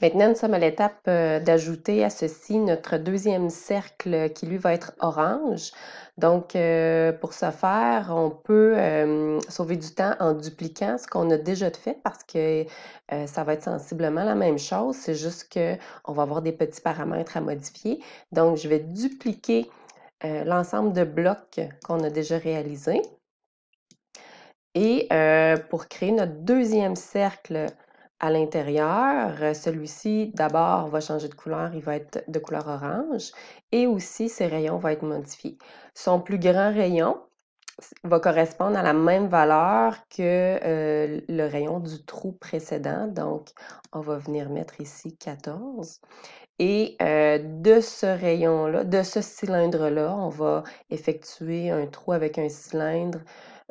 Maintenant, nous sommes à l'étape euh, d'ajouter à ceci notre deuxième cercle qui, lui, va être orange. Donc, euh, pour ce faire, on peut euh, sauver du temps en dupliquant ce qu'on a déjà fait parce que ça va être sensiblement la même chose. C'est juste qu'on va avoir des petits paramètres à modifier. Donc, je vais dupliquer l'ensemble de blocs qu'on a déjà réalisés. Et pour créer notre deuxième cercle à l'intérieur, euh, celui-ci, d'abord, va changer de couleur, il va être de couleur orange, et aussi ses rayons vont être modifiés. Son plus grand rayon va correspondre à la même valeur que euh, le rayon du trou précédent, donc on va venir mettre ici 14. Et euh, de ce rayon-là, de ce cylindre-là, on va effectuer un trou avec un cylindre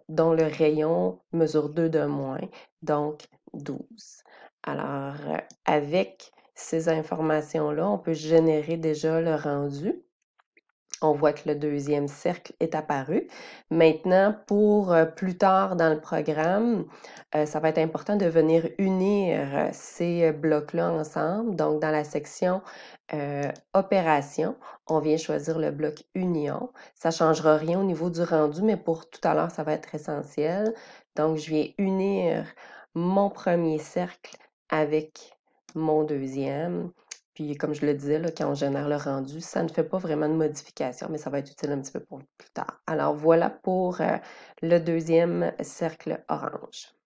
dont le rayon mesure 2 de moins, donc 12. Alors, avec ces informations-là, on peut générer déjà le rendu. On voit que le deuxième cercle est apparu. Maintenant, pour euh, plus tard dans le programme, euh, ça va être important de venir unir euh, ces blocs-là ensemble. Donc, dans la section opération, on vient choisir le bloc union. Ça ne changera rien au niveau du rendu, mais pour tout à l'heure, ça va être essentiel. Donc, je viens unir mon premier cercle avec mon deuxième. Puis, comme je le disais, là, quand on génère le rendu, ça ne fait pas vraiment de modification, mais ça va être utile un petit peu pour plus tard. Alors, voilà pour euh, le deuxième cercle orange.